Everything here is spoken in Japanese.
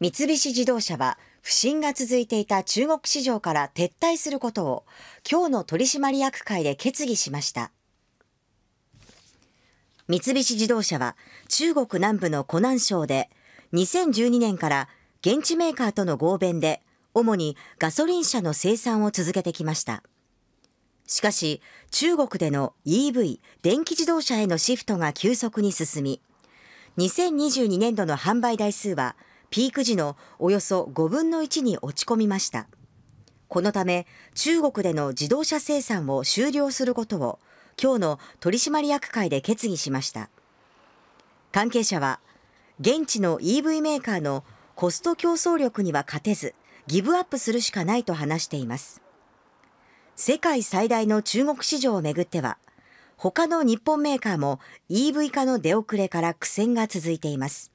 三菱自動車は不振が続いていた中国市場から撤退することを今日の取締役会で決議しました三菱自動車は中国南部の湖南省で2012年から現地メーカーとの合弁で主にガソリン車の生産を続けてきましたしかし中国での EV 電気自動車へのシフトが急速に進み2022年度の販売台数はピーク時のおよそ5分の1に落ち込みました。このため、中国での自動車生産を終了することを、今日の取締役会で決議しました。関係者は、現地の EV メーカーのコスト競争力には勝てず、ギブアップするしかないと話しています。世界最大の中国市場をめぐっては、他の日本メーカーも EV 化の出遅れから苦戦が続いています。